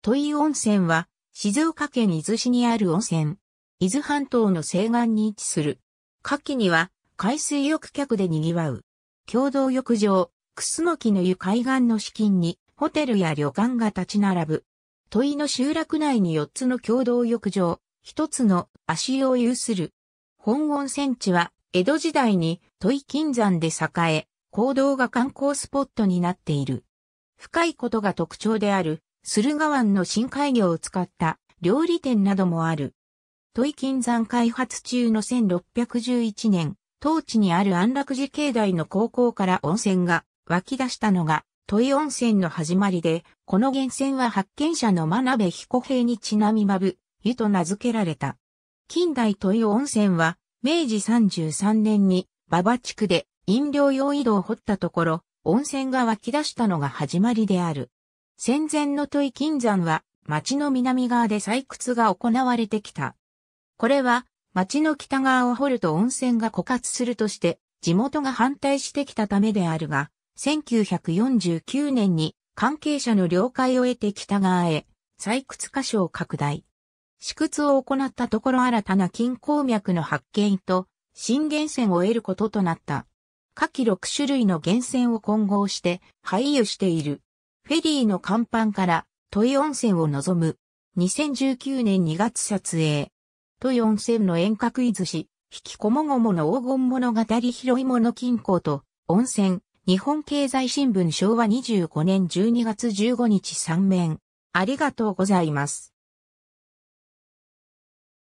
土井温泉は、静岡県伊豆市にある温泉。伊豆半島の西岸に位置する。夏季には、海水浴客で賑わう。共同浴場、クスノキの湯海岸の資金に、ホテルや旅館が立ち並ぶ。土井の集落内に4つの共同浴場、1つの足湯を有する。本温泉地は、江戸時代に土井金山で栄え、行動が観光スポットになっている。深いことが特徴である駿河湾の深海魚を使った料理店などもある。土井金山開発中の1611年、当地にある安楽寺境内の高校から温泉が湧き出したのが、土井温泉の始まりで、この源泉は発見者の真鍋彦平にちなみまぶ、湯と名付けられた。近代土井温泉は、明治33年に馬場地区で飲料用井戸を掘ったところ、温泉が湧き出したのが始まりである。戦前の土井金山は町の南側で採掘が行われてきた。これは町の北側を掘ると温泉が枯渇するとして地元が反対してきたためであるが、1949年に関係者の了解を得て北側へ採掘箇所を拡大。試掘を行ったところ新たな金鉱脈の発見と新源泉を得ることとなった。下記6種類の源泉を混合して配油している。フェリーの甲板から都井温泉を望む。2019年2月撮影。都井温泉の遠隔伊豆市、引きこもごもの黄金物語広いもの金庫と温泉、日本経済新聞昭和25年12月15日3面。ありがとうございます。